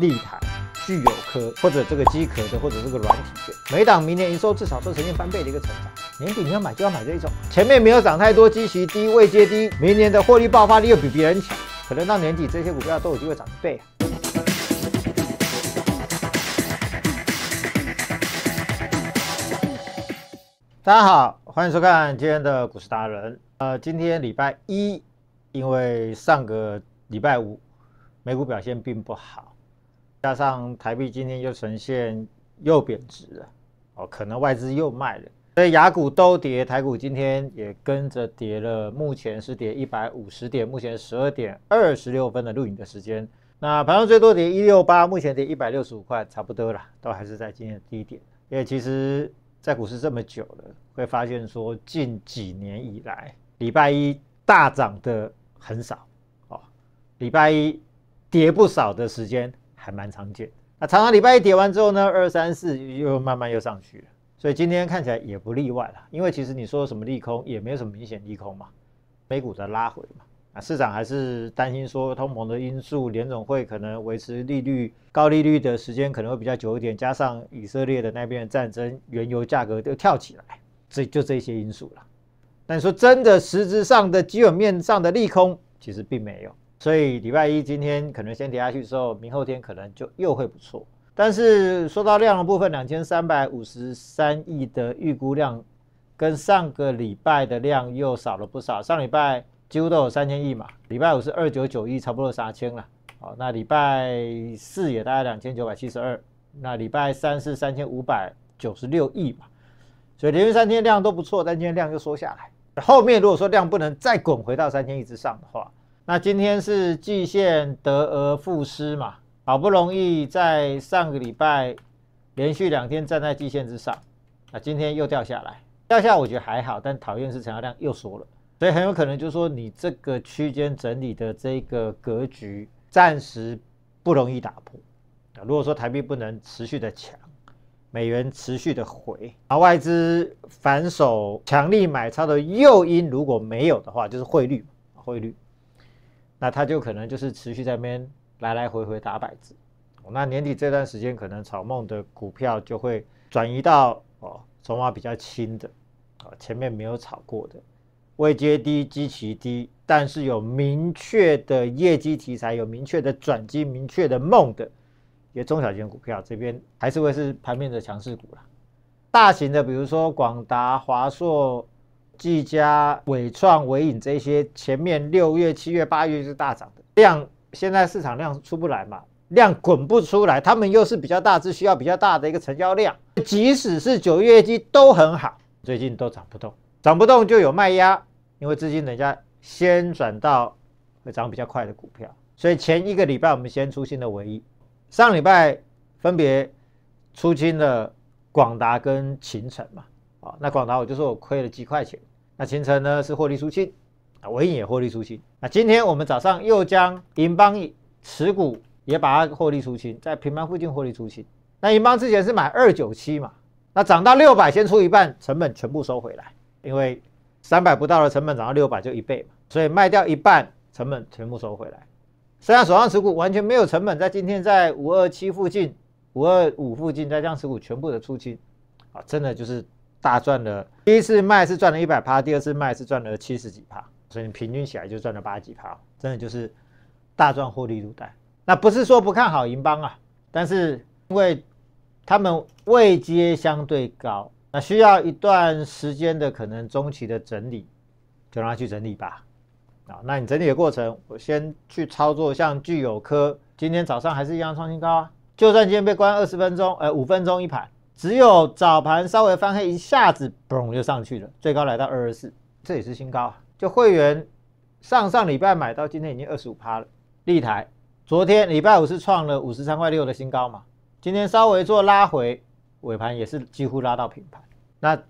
立台、具有科或者这个机壳的，或者这个软体的，每档明年营收至少都呈现翻倍的一个成长。年底你要买就要买这一种，前面没有涨太多，基期低，位接低，明年的获利爆发力又比别人强，可能到年底这些股票都有机会涨一倍。大家好，欢迎收看今天的股市达人。呃，今天礼拜一，因为上个礼拜五美股表现并不好。加上台币今天又呈现又贬值了，哦，可能外资又卖了，所以雅股都跌，台股今天也跟着跌了，目前是跌一百五十点，目前十二点二十六分的录影的时间，那盘中最多跌一六八，目前跌一百六十五块，差不多了，都还是在今天的低点。因为其实在股市这么久了，会发现说近几年以来，礼拜一大涨的很少，哦，礼拜一跌不少的时间。还蛮常见，那常常礼拜一跌完之后呢，二三四又慢慢又上去了，所以今天看起来也不例外了。因为其实你说什么利空，也没有什么明显利空嘛，美股的拉回嘛，啊，市场还是担心说通膨的因素，联总会可能维持利率高利率的时间可能会比较久一点，加上以色列的那边战争，原油价格就跳起来，这就这些因素了。但说真的实质上的基本面上的利空，其实并没有。所以礼拜一今天可能先跌下去之后，明后天可能就又会不错。但是说到量的部分，两千三百五十三亿的预估量，跟上个礼拜的量又少了不少。上礼拜几乎都有三千亿嘛，礼拜五是二九九亿，差不多三千了。好，那礼拜四也大概两千九百七十二，那礼拜三是三千五百九十六亿嘛。所以连续三天量都不错，但今天量又缩下来。后面如果说量不能再滚回到三千亿之上的话，那今天是季线得而复失嘛，好不容易在上个礼拜连续两天站在季线之上，啊，今天又掉下来，掉下我觉得还好，但讨厌是成交量又缩了，所以很有可能就是说你这个区间整理的这个格局暂时不容易打破，啊，如果说台币不能持续的强，美元持续的回，而外资反手强力买超的诱因如果没有的话，就是汇率，汇率。那他就可能就是持续在那边来来回回打摆子，那年底这段时间可能草梦的股票就会转移到哦筹码比较轻的，啊前面没有炒过的，位接低、基期低，但是有明确的业绩题材、有明确的转机、明确的梦的，也中小型股票这边还是会是盘面的强势股啦。大型的，比如说广达、华硕。技佳、伟创、伟影这些，前面六月、七月、八月是大涨的量，现在市场量出不来嘛，量滚不出来，他们又是比较大，只，需要比较大的一个成交量。即使是九月绩都很好，最近都涨不动，涨不动就有卖压，因为资金人家先转到会涨比较快的股票，所以前一个礼拜我们先出新的唯一，上礼拜分别出清了广达跟秦诚嘛。啊，那广达我就说我亏了几块钱，那秦晨呢是获利出清，啊，伟英也获利出清。那今天我们早上又将银邦持股也把它获利出清，在平盘附近获利出清。那银邦之前是买二九七嘛，那涨到六百先出一半，成本全部收回来，因为三百不到的成本涨到六百就一倍嘛，所以卖掉一半成本全部收回来，剩下手上持股完全没有成本，在今天在五二七附近、五二五附近再将持股全部的出清，啊，真的就是。大赚了。第一次卖是赚了一百趴，第二次卖是赚了七十几趴，所以你平均起来就赚了八几趴，真的就是大赚获利入袋。那不是说不看好银邦啊，但是因为他们位阶相对高，那需要一段时间的可能中期的整理，就让它去整理吧。啊，那你整理的过程，我先去操作，像聚友科今天早上还是一样创新高啊，就算今天被关二十分钟，呃，五分钟一盘。只有早盘稍微翻黑，一下子嘣就上去了，最高来到二二四，这也是新高。就会员上上礼拜买到，今天已经二十五趴了。立台昨天礼拜五是创了五十三块六的新高嘛，今天稍微做拉回，尾盘也是几乎拉到平盘。那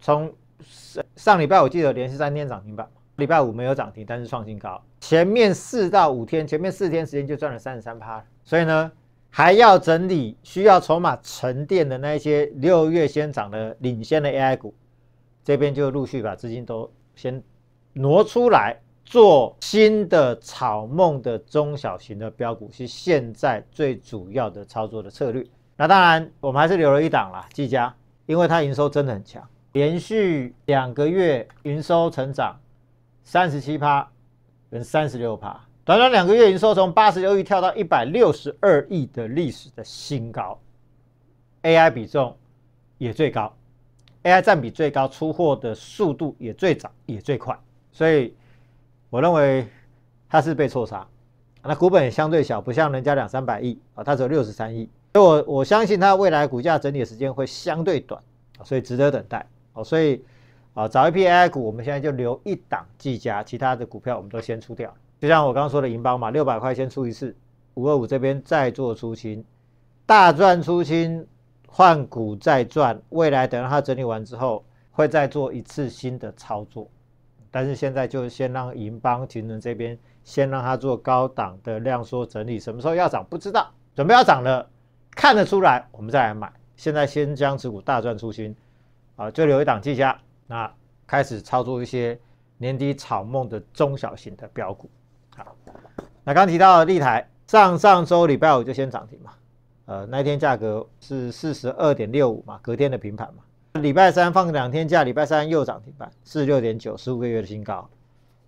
从上上礼拜我记得连续三天涨停板，礼拜五没有涨停，但是创新高。前面四到五天，前面四天时间就赚了三十三趴，所以呢。还要整理需要筹码沉淀的那些六月先涨的领先的 AI 股，这边就陆续把资金都先挪出来做新的草梦的中小型的标股，是现在最主要的操作的策略。那当然，我们还是留了一档啦，技嘉，因为它营收真的很强，连续两个月营收成长三十七趴跟三十六趴。短短两个月，营收从八十六亿跳到一百六十二亿的历史的新高，AI 比重也最高，AI 占比最高，出货的速度也最早，也最快，所以我认为它是被错杀。那股本也相对小，不像人家两三百亿啊，它只有六十三亿，所以我我相信它未来股价整理的时间会相对短，所以值得等待。哦，所以啊，找一批 AI 股，我们现在就留一档计价，其他的股票我们都先出掉。就像我刚刚说的，银邦嘛，六百块先出一次，五二五这边再做出清，大赚出清，换股再赚。未来等到它整理完之后，会再做一次新的操作。但是现在就先让银邦停顿这边，先让它做高档的量缩整理。什么时候要涨不知道，准备要涨了，看得出来，我们再来买。现在先将持股大赚出清，啊，就留一档记下。那开始操作一些年底炒梦的中小型的标股。那刚提到的立台上上周礼拜五就先涨停嘛，呃，那天价格是四十二点六五嘛，隔天的平盘嘛。礼拜三放两天假，礼拜三又涨停板四十六点九，十五个月的新高。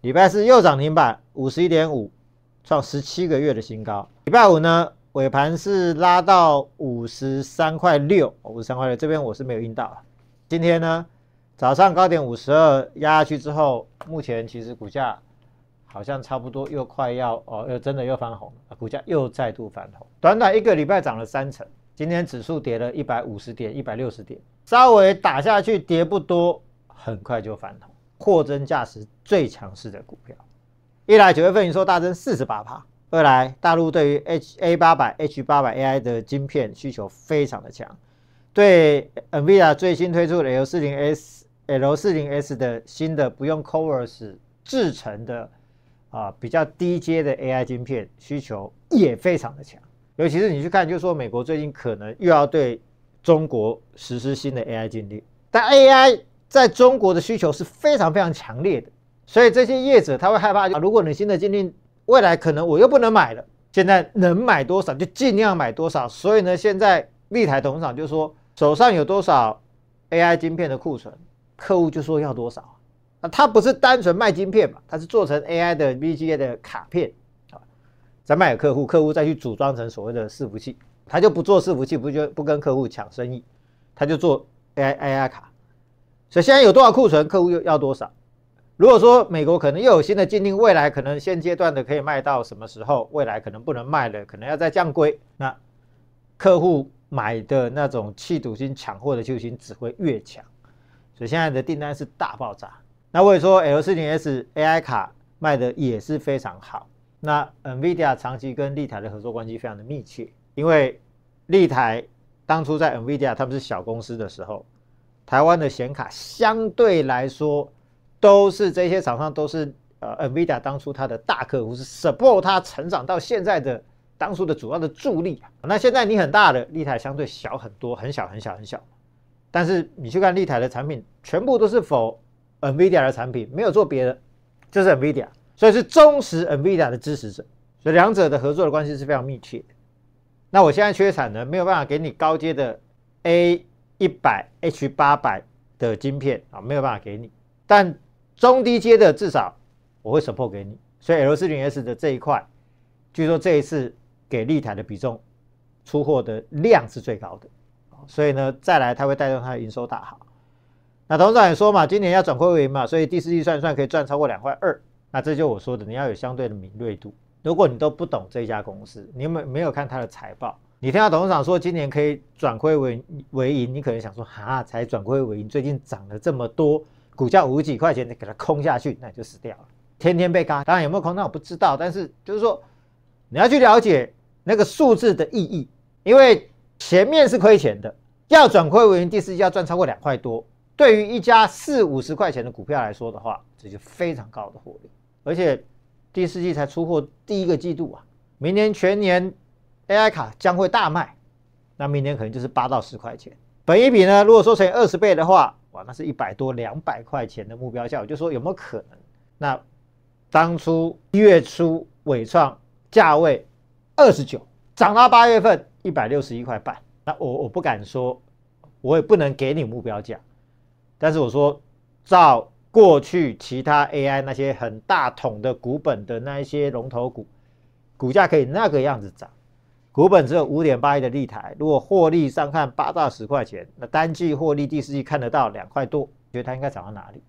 礼拜四又涨停板五十一点五，创十七个月的新高。礼拜五呢尾盘是拉到五十三块六，五十三块六这边我是没有晕到。今天呢早上高点五十二压下去之后，目前其实股价。好像差不多又快要哦，又真的又翻红了，股价又再度翻红，短短一个礼拜涨了三成。今天指数跌了一百五十点、一百六十点，稍微打下去跌不多，很快就翻红，货真价实最强势的股票。一来九月份你说大增四十八趴，二来大陆对于 H A 八百 H 八百 A I 的晶片需求非常的强，对 Nvidia 最新推出 L 四零 S L 四零 S 的新的不用 c o v e r s 制成的。啊，比较低阶的 AI 晶片需求也非常的强，尤其是你去看，就说美国最近可能又要对中国实施新的 AI 禁令，但 AI 在中国的需求是非常非常强烈的，所以这些业者他会害怕，如果你新的禁令未来可能我又不能买了，现在能买多少就尽量买多少，所以呢，现在立台董事长就说手上有多少 AI 晶片的库存，客户就说要多少。那它不是单纯卖晶片嘛？它是做成 AI 的 VGA 的卡片啊，再卖给客户，客户再去组装成所谓的伺服器，它就不做伺服器，不就不跟客户抢生意，它就做 AI AI 卡。所以现在有多少库存，客户又要多少。如果说美国可能又有新的禁令，未来可能现阶段的可以卖到什么时候？未来可能不能卖了，可能要再降规，那客户买的那种气赌心抢货的求心只会越强，所以现在的订单是大爆炸。那我也说，L 四零 S AI 卡卖的也是非常好。那 NVIDIA 长期跟立台的合作关系非常的密切，因为立台当初在 NVIDIA 他们是小公司的时候，台湾的显卡相对来说都是这些厂商都是呃 NVIDIA 当初它的大客户，是 support 它成长到现在的当初的主要的助力。那现在你很大的立台相对小很多，很小很小很小，但是你去看立台的产品，全部都是否 NVIDIA 的产品没有做别的，就是 NVIDIA，所以是忠实 NVIDIA 的支持者，所以两者的合作的关系是非常密切。那我现在缺产呢，没有办法给你高阶的 A100、H800 的晶片啊，没有办法给你，但中低阶的至少我会 support 给你。所以 L40S 的这一块，据说这一次给立台的比重出货的量是最高的，所以呢，再来它会带动它的营收大好。那董事长也说嘛，今年要转亏为盈嘛，所以第四季算一算可以赚超过两块二。那这就我说的，你要有相对的敏锐度。如果你都不懂这一家公司，你没没有看它的财报，你听到董事长说今年可以转亏为为盈，你可能想说啊，才转亏为盈，最近涨了这么多，股价五几块钱，你给它空下去，那你就死掉了，天天被割。当然有没有空，那我不知道，但是就是说你要去了解那个数字的意义，因为前面是亏钱的，要转亏为盈，第四季要赚超过两块多。对于一家四五十块钱的股票来说的话，这是非常高的获利，而且第四季才出货第一个季度啊，明年全年 AI 卡将会大卖，那明年可能就是八到十块钱。本一笔呢，如果说乘以二十倍的话，哇，那是一百多两百块钱的目标价，我就说有没有可能？那当初一月初伟创价位二十九，涨到八月份一百六十一块半，那我我不敢说，我也不能给你目标价。但是我说，照过去其他 AI 那些很大桶的股本的那一些龙头股，股价可以那个样子涨，股本只有五点八亿的立台，如果获利上看八到十块钱，那单季获利第四季看得到两块多，觉得它应该涨到哪里？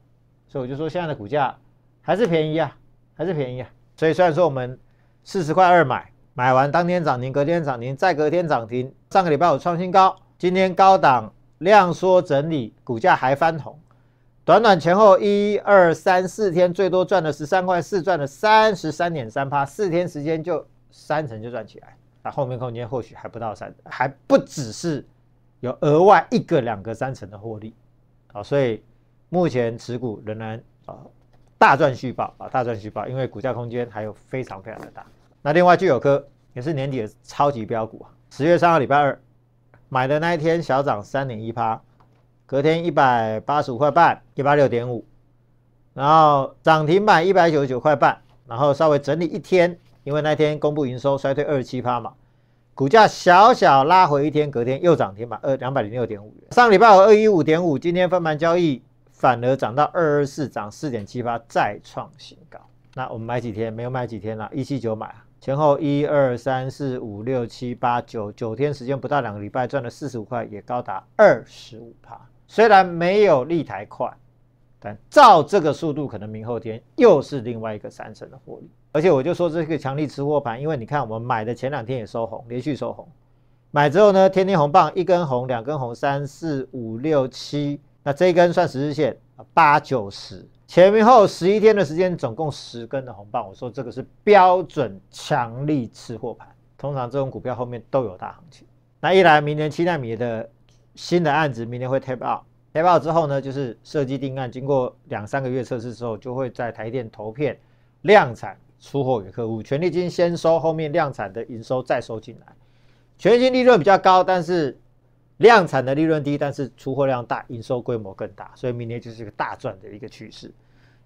所以我就说现在的股价还是便宜啊，还是便宜啊。所以虽然说我们四十块二买，买完当天涨停，隔天涨停，再隔天涨停，上个礼拜有创新高，今天高档。量缩整理，股价还翻红，短短前后一二三四天，最多赚了十三块四，赚了三十三点三趴，四天时间就三成就赚起来，那后面空间或许还不到三，还不只是有额外一个两个三成的获利，啊，所以目前持股仍然啊大赚续爆啊大赚续爆，因为股价空间还有非常非常的大。那另外具有科也是年底的超级标股啊，十月三号礼拜二。买的那一天小涨三点一趴，隔天一百八十五块半，一八六点五，然后涨停板一百九十九块半，然后稍微整理一天，因为那天公布营收衰退二十七趴嘛，股价小小拉回一天，隔天又涨停板二两百零六点五元，上礼拜有二一五点五，今天分盘交易反而涨到二二四，涨四点七八，再创新高。那我们买几天？没有买几天了，一七九买，前后一二三四五六七八九九天时间不到两个礼拜，赚了四十五块，也高达二十五帕。虽然没有立台快，但照这个速度，可能明后天又是另外一个三成的获利。而且我就说这个强力吃货盘，因为你看我们买的前两天也收红，连续收红，买之后呢，天天红棒，一根红，两根红，三四五六七，那这一根算十日线，八九十。前面后十一天的时间，总共十根的红棒，我说这个是标准强力吃货盘。通常这种股票后面都有大行情。那一来，明年七纳米的新的案子，明年会 t a p o u t t a p o u t 之后呢，就是设计定案，经过两三个月测试之后，就会在台电投片量产出货给客户。权利金先收，后面量产的营收再收进来。全新利润比较高，但是量产的利润低，但是出货量大，营收规模更大，所以明年就是一个大赚的一个趋势。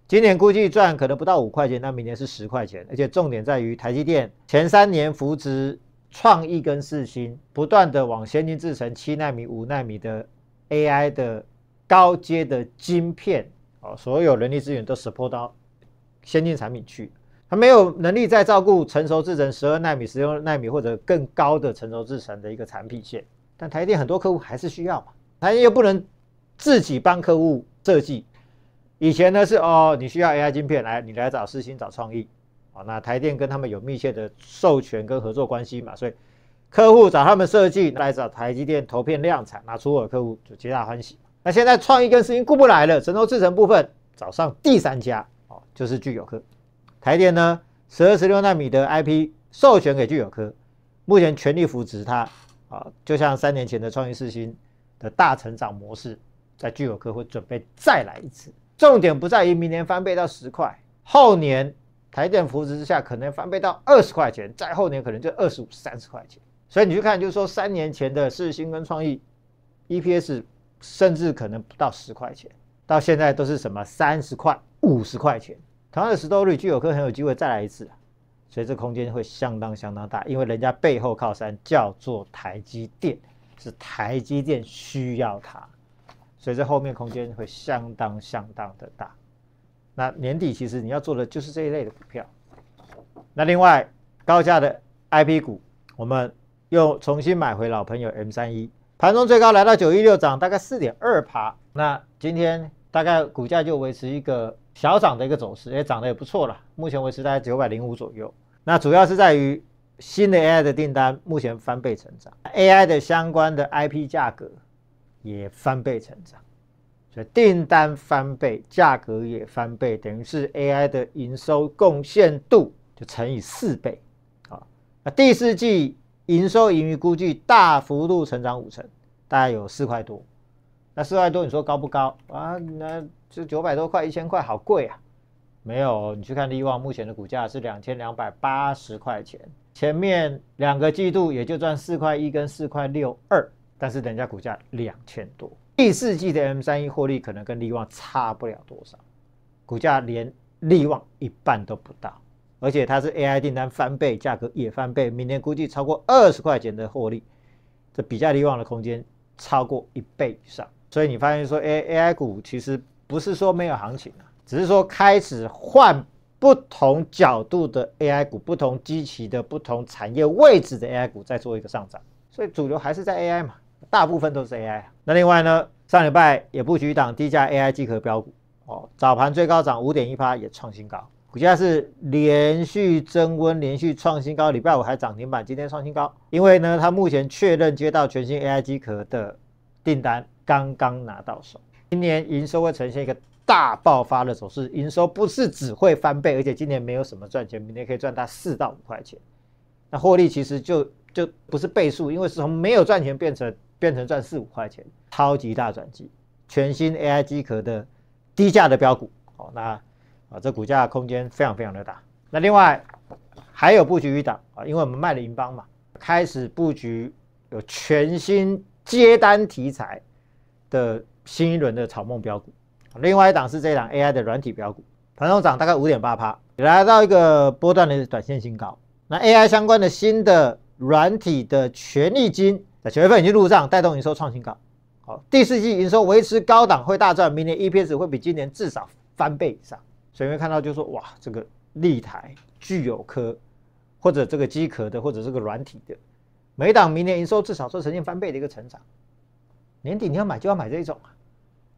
今年估计赚可能不到五块钱，那明年是十块钱，而且重点在于台积电前三年扶植创意跟四星，不断的往先进制程七纳米、五纳米的 AI 的高阶的晶片，哦，所有人力资源都 support 到先进产品去，它没有能力再照顾成熟制程十二纳米、十六纳米或者更高的成熟制程的一个产品线，但台积电很多客户还是需要嘛，台电又不能自己帮客户设计。以前呢是哦，你需要 AI 晶片来，你来找四星找创意，哦，那台电跟他们有密切的授权跟合作关系嘛，所以客户找他们设计，来找台积电投片量产，拿出的客户就皆大欢喜。那现在创意跟四星顾不来了，神州制程部分找上第三家，哦，就是聚友科。台电呢，十二十六纳米的 IP 授权给聚友科，目前全力扶持它，啊，就像三年前的创意四星的大成长模式，在聚友科会准备再来一次。重点不在于明年翻倍到十块，后年台电扶持之下，可能翻倍到二十块钱，再后年可能就二十五、三十块钱。所以你去看，就是说三年前的四星跟创意，EPS 甚至可能不到十块钱，到现在都是什么三十块、五十块钱。同样的，石头 y 具有可很有机会再来一次，所以这空间会相当相当大，因为人家背后靠山叫做台积电，是台积电需要它。所以这后面空间会相当相当的大，那年底其实你要做的就是这一类的股票。那另外高价的 IP 股，我们又重新买回老朋友 M 三一，盘中最高来到九一六，涨大概四点二趴。那今天大概股价就维持一个小涨的一个走势，也涨得也不错啦，目前维持在九百零五左右。那主要是在于新的 AI 的订单目前翻倍成长，AI 的相关的 IP 价格。也翻倍成长，所以订单翻倍，价格也翻倍，等于是 AI 的营收贡献度就乘以四倍，啊，那第四季营收盈余估计大幅度成长五成，大概有四块多，那四块多你说高不高啊？那这九百多块、一千块好贵啊？没有，你去看利旺目前的股价是两千两百八十块钱，前面两个季度也就赚四块一跟四块六二。但是人家股价两千多，第四季的 M 三一获利可能跟利旺差不了多少，股价连利旺一半都不到，而且它是 AI 订单翻倍，价格也翻倍，明年估计超过二十块钱的获利，这比价利旺的空间超过一倍以上。所以你发现说 A A I 股其实不是说没有行情啊，只是说开始换不同角度的 A I 股，不同机器的不同产业位置的 A I 股在做一个上涨，所以主流还是在 A I 嘛。大部分都是 AI，那另外呢，上礼拜也布局一档低价 AI 机壳标股，哦，早盘最高涨五点一八，也创新高，股价是连续增温，连续创新高，礼拜五还涨停板，今天创新高，因为呢，它目前确认接到全新 AI 机壳的订单，刚刚拿到手，今年营收会呈现一个大爆发的走势，营收不是只会翻倍，而且今年没有什么赚钱，明年可以赚它四到五块钱，那获利其实就就不是倍数，因为是从没有赚钱变成。变成赚四五块钱，超级大转机，全新 AI 机壳的低价的标股，哦，那啊这股价空间非常非常的大。那另外还有布局一档啊，因为我们卖了银邦嘛，开始布局有全新接单题材的新一轮的草梦标股，另外一档是这一档 AI 的软体标股，盘中涨大概五点八趴，来到一个波段的短线新高。那 AI 相关的新的软体的权力金。在九月份已经入账，带动营收创新高。好，第四季营收维持高档会大赚，明年 EPS 会比今年至少翻倍以上。所以会看到就说，哇，这个立台、具有科，或者这个机壳的，或者这个软体的，每档明年营收至少都呈现翻倍的一个成长。年底你要买就要买这一种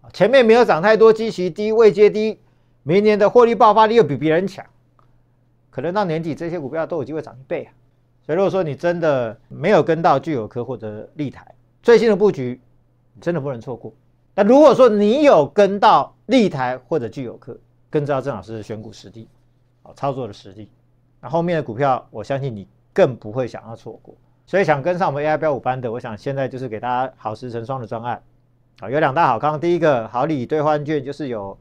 啊，前面没有涨太多，基期低，位接低，明年的获利爆发力又比别人强，可能到年底这些股票都有机会涨一倍啊。所以如果说，你真的没有跟到聚友科或者立台最新的布局，你真的不能错过。但如果说你有跟到立台或者聚友科，更知道郑老师选股实力操作的实力，那后面的股票我相信你更不会想要错过。所以想跟上我们 AI 标五班的，我想现在就是给大家好事成双的专案啊，有两大好康。第一个好礼兑换券就是有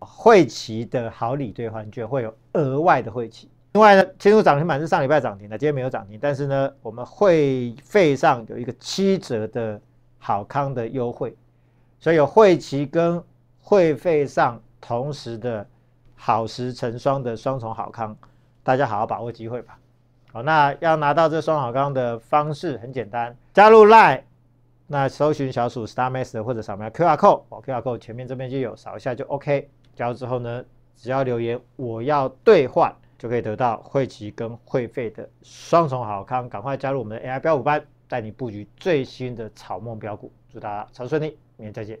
汇期的好礼兑换券，会有额外的汇期。另外呢，青数涨停板是上礼拜涨停的，今天没有涨停。但是呢，我们会费上有一个七折的好康的优惠，所以有会期跟会费上同时的好时成双的双重好康，大家好好把握机会吧。好，那要拿到这双好康的方式很简单，加入 LINE，那搜寻小鼠 Star m a s t e r 或者扫描 QR Code，QR Code 前面这边就有，扫一下就 OK。加入之后呢，只要留言我要兑换。就可以得到汇集跟会费的双重好康，赶快加入我们的 AI 标股班，带你布局最新的草梦标股。祝大家操作顺利，明天再见。